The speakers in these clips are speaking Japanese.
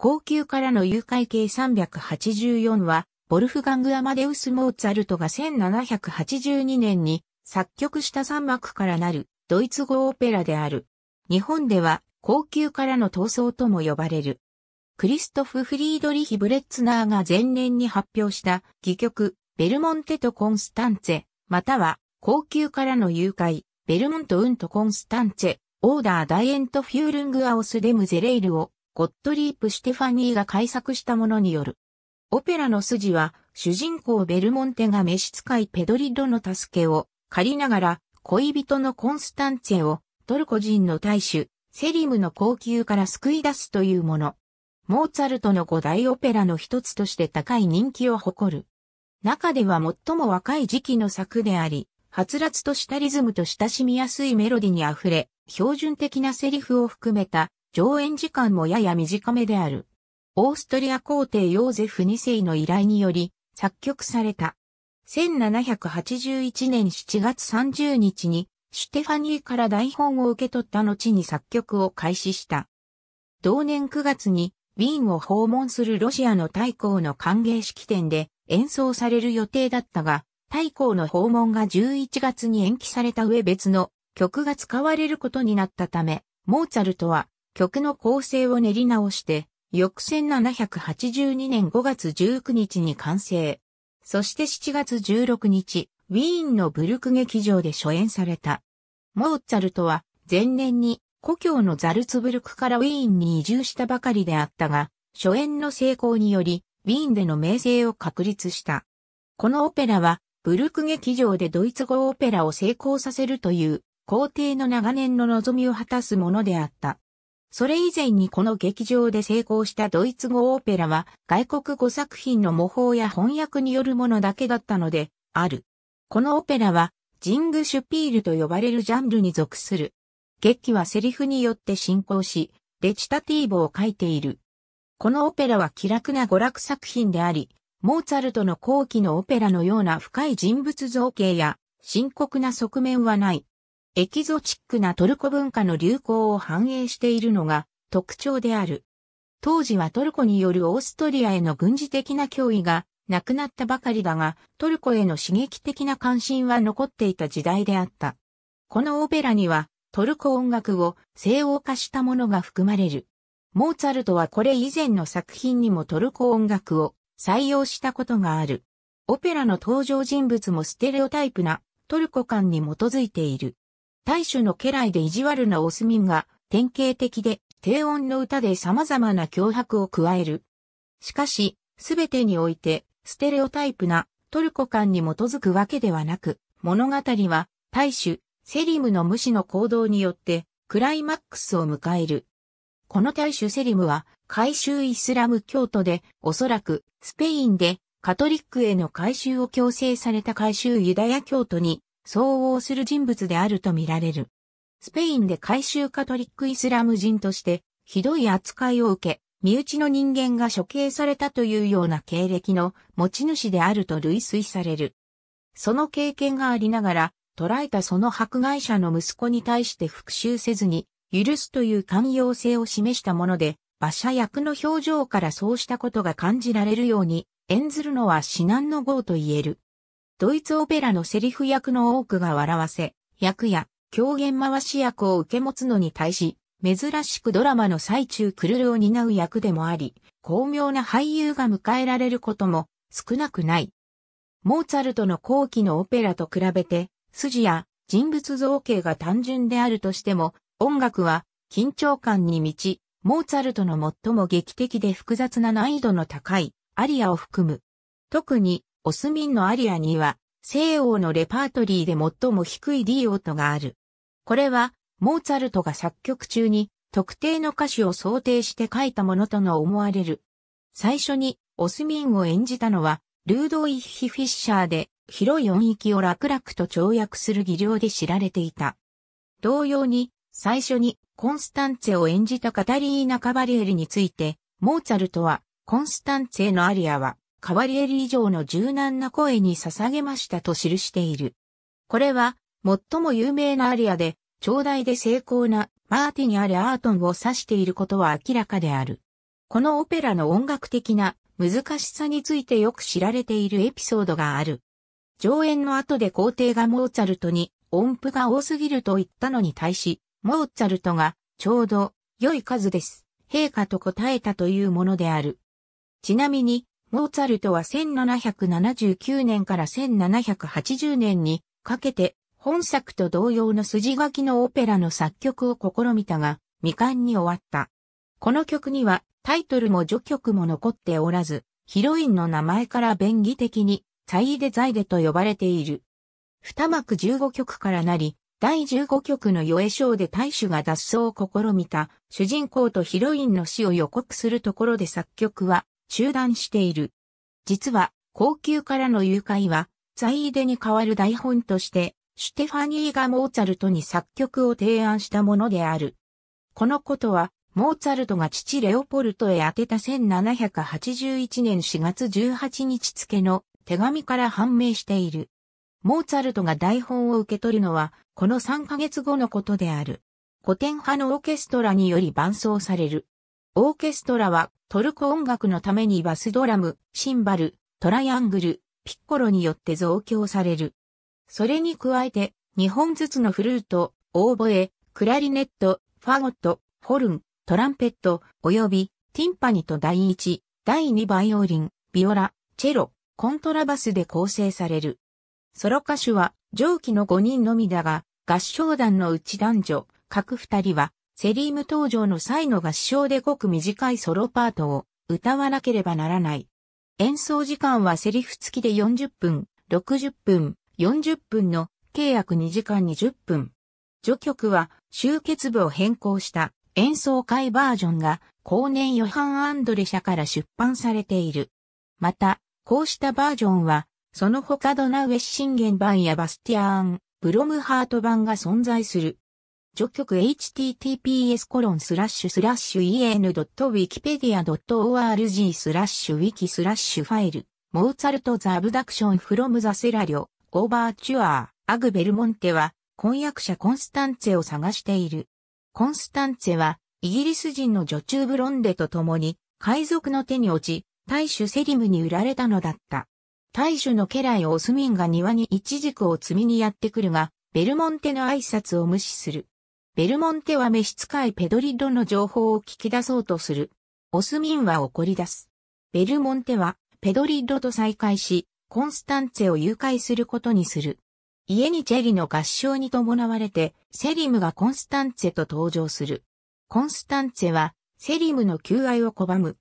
高級からの誘拐計384は、ボルフガング・アマデウス・モーツァルトが1782年に作曲した3幕からなるドイツ語オペラである。日本では高級からの闘争とも呼ばれる。クリストフ・フリードリヒ・ブレッツナーが前年に発表した戯曲、ベルモンテとコンスタンツェ、または高級からの誘拐、ベルモント・ウンとコンスタンツェ、オーダー・ダイエント・フューリング・アオス・デム・ゼレイルをゴットリープ・シテファニーが改作したものによる。オペラの筋は、主人公ベルモンテが召使いペドリッの助けを借りながら、恋人のコンスタンツェをトルコ人の大衆、セリムの高級から救い出すというもの。モーツァルトの五大オペラの一つとして高い人気を誇る。中では最も若い時期の作であり、はつらつとしたリズムと親しみやすいメロディにあふれ、標準的なセリフを含めた上演時間もやや短めである。オーストリア皇帝ヨーゼフ2世の依頼により作曲された。1781年7月30日にシュテファニーから台本を受け取った後に作曲を開始した。同年9月にウィーンを訪問するロシアの大公の歓迎式典で演奏される予定だったが、大公の訪問が11月に延期された上別の曲が使われることになったため、モーツァルトは曲の構成を練り直して、翌1782年5月19日に完成。そして7月16日、ウィーンのブルク劇場で初演された。モーツァルトは前年に故郷のザルツブルクからウィーンに移住したばかりであったが、初演の成功により、ウィーンでの名声を確立した。このオペラは、ブルク劇場でドイツ語オペラを成功させるという、皇帝の長年の望みを果たすものであった。それ以前にこの劇場で成功したドイツ語オペラは外国語作品の模倣や翻訳によるものだけだったので、ある。このオペラはジングシュピールと呼ばれるジャンルに属する。劇はセリフによって進行し、レチタティーボを書いている。このオペラは気楽な娯楽作品であり、モーツァルトの後期のオペラのような深い人物造形や深刻な側面はない。エキゾチックなトルコ文化の流行を反映しているのが特徴である。当時はトルコによるオーストリアへの軍事的な脅威がなくなったばかりだが、トルコへの刺激的な関心は残っていた時代であった。このオペラにはトルコ音楽を西欧化したものが含まれる。モーツァルトはこれ以前の作品にもトルコ音楽を採用したことがある。オペラの登場人物もステレオタイプなトルコ感に基づいている。大衆の家来で意地悪なオスミンが典型的で低音の歌で様々な脅迫を加える。しかし、すべてにおいてステレオタイプなトルコ感に基づくわけではなく、物語は大衆、セリムの無視の行動によってクライマックスを迎える。この大衆セリムは改宗イスラム教徒で、おそらくスペインでカトリックへの改宗を強制された改宗ユダヤ教徒に相応する人物であるとみられる。スペインで改宗カトリックイスラム人として、ひどい扱いを受け、身内の人間が処刑されたというような経歴の持ち主であると類推される。その経験がありながら、捕らえたその迫害者の息子に対して復讐せずに、許すという寛容性を示したもので、馬車役の表情からそうしたことが感じられるように、演ずるのは至難の業と言える。ドイツオペラのセリフ役の多くが笑わせ、役や狂言回し役を受け持つのに対し、珍しくドラマの最中クルルを担う役でもあり、巧妙な俳優が迎えられることも少なくない。モーツァルトの後期のオペラと比べて、筋や人物造形が単純であるとしても、音楽は緊張感に満ち、モーツァルトの最も劇的で複雑な難易度の高いアリアを含む。特にオスミンのアリアには、西洋のレパートリーで最も低い D 音がある。これは、モーツァルトが作曲中に特定の歌詞を想定して書いたものとの思われる。最初にオスミンを演じたのは、ルードイッヒ・フィッシャーで、広い音域を楽々と跳躍する技量で知られていた。同様に、最初にコンスタンツェを演じたカタリーナ・カバリエリについて、モーツァルトは、コンスタンツェのアリアは、カワリエリ以上の柔軟な声に捧げましたと記している。これは、最も有名なアリアで、長大で精巧なマーティニ・アレ・アートンを指していることは明らかである。このオペラの音楽的な難しさについてよく知られているエピソードがある。上演の後で皇帝がモーツァルトに音符が多すぎると言ったのに対し、モーツァルトがちょうど良い数です。陛下と答えたというものである。ちなみに、モーツァルトは1779年から1780年にかけて本作と同様の筋書きのオペラの作曲を試みたが未完に終わった。この曲にはタイトルも序曲も残っておらず、ヒロインの名前から便宜的にサイデザイデと呼ばれている。二幕15曲からなり、第15曲の余栄章で大衆が脱走を試みた主人公とヒロインの死を予告するところで作曲は中断している。実は、高級からの誘拐は、在位でに代わる台本として、シュテファニーがモーツァルトに作曲を提案したものである。このことは、モーツァルトが父レオポルトへ宛てた1781年4月18日付の手紙から判明している。モーツァルトが台本を受け取るのは、この3ヶ月後のことである。古典派のオーケストラにより伴奏される。オーケストラはトルコ音楽のためにバスドラム、シンバル、トライアングル、ピッコロによって増強される。それに加えて、日本ずつのフルート、オーボエ、クラリネット、ファゴット、ホルン、トランペット、及び、ティンパニと第1、第2バイオリン、ビオラ、チェロ、コントラバスで構成される。ソロ歌手は上記の5人のみだが、合唱団のうち男女、各2人はセリーム登場の際の合唱でごく短いソロパートを歌わなければならない。演奏時間はセリフ付きで40分、60分、40分の契約2時間20分。序曲は集結部を変更した演奏会バージョンが後年ヨハン・アンドレ社から出版されている。また、こうしたバージョンは、その他ドナウエッシンゲン版やバスティアーン、ブロムハート版が存在する。序曲 https コロンスラッシュスラッシュ en.wikipedia.org スラッシュウィキスラッシュファイル、モーツァルト・ザ・アブダクション・フロム・ザ・セラリョ、オーバーチュアー、アグ・ベルモンテは、婚約者コンスタンツェを探している。コンスタンツェは、イギリス人の女中ブロンデと共に、海賊の手に落ち、大衆セリムに売られたのだった。大衆の家来オスミンが庭にイチジクを積みにやってくるが、ベルモンテの挨拶を無視する。ベルモンテは召使いペドリドの情報を聞き出そうとする。オスミンは怒り出す。ベルモンテはペドリドと再会し、コンスタンツェを誘拐することにする。家にチェリの合唱に伴われて、セリムがコンスタンツェと登場する。コンスタンツェは、セリムの求愛を拒む。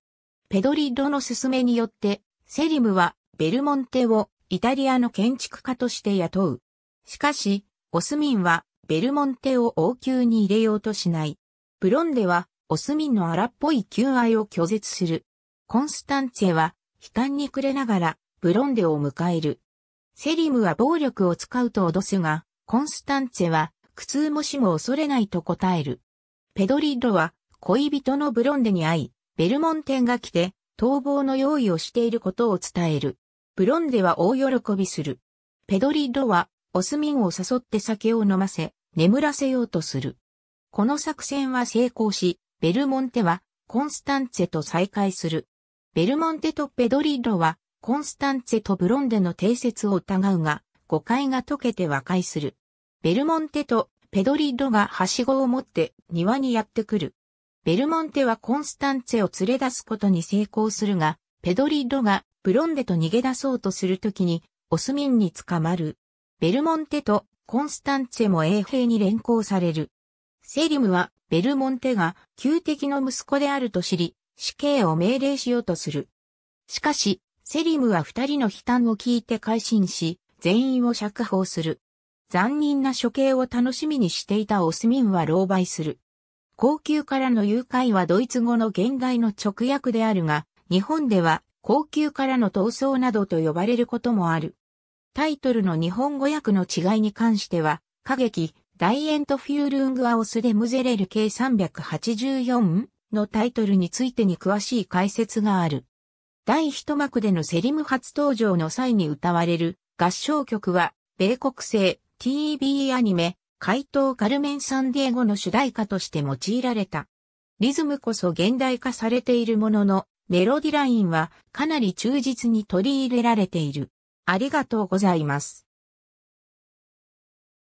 ペドリドの勧めによって、セリムはベルモンテをイタリアの建築家として雇う。しかし、オスミンはベルモンテを王宮に入れようとしない。ブロンデは、オスミンの荒っぽい求愛を拒絶する。コンスタンツェは、悲観に暮れながら、ブロンデを迎える。セリムは暴力を使うと脅すが、コンスタンツェは、苦痛もしも恐れないと答える。ペドリッドは、恋人のブロンデに会い、ベルモンテンが来て、逃亡の用意をしていることを伝える。ブロンデは大喜びする。ペドリッドは、オスミンを誘って酒を飲ませ、眠らせようとする。この作戦は成功し、ベルモンテはコンスタンツェと再会する。ベルモンテとペドリッロはコンスタンツェとブロンデの定説を疑うが、誤解が解けて和解する。ベルモンテとペドリッロがはしごを持って庭にやってくる。ベルモンテはコンスタンツェを連れ出すことに成功するが、ペドリッロがブロンデと逃げ出そうとするときに、オスミンに捕まる。ベルモンテとコンスタンツェも衛兵に連行される。セリムはベルモンテが旧敵の息子であると知り、死刑を命令しようとする。しかし、セリムは二人の悲嘆を聞いて改心し、全員を釈放する。残忍な処刑を楽しみにしていたオスミンは狼狽する。高級からの誘拐はドイツ語の現代の直訳であるが、日本では高級からの逃走などと呼ばれることもある。タイトルの日本語訳の違いに関しては、歌劇、ダイエントフュールングアオスでムゼレル計384のタイトルについてに詳しい解説がある。第一幕でのセリム初登場の際に歌われる合唱曲は、米国製 TV アニメ、怪盗カルメン・サンディエゴの主題歌として用いられた。リズムこそ現代化されているものの、メロディラインはかなり忠実に取り入れられている。ありがとうございます。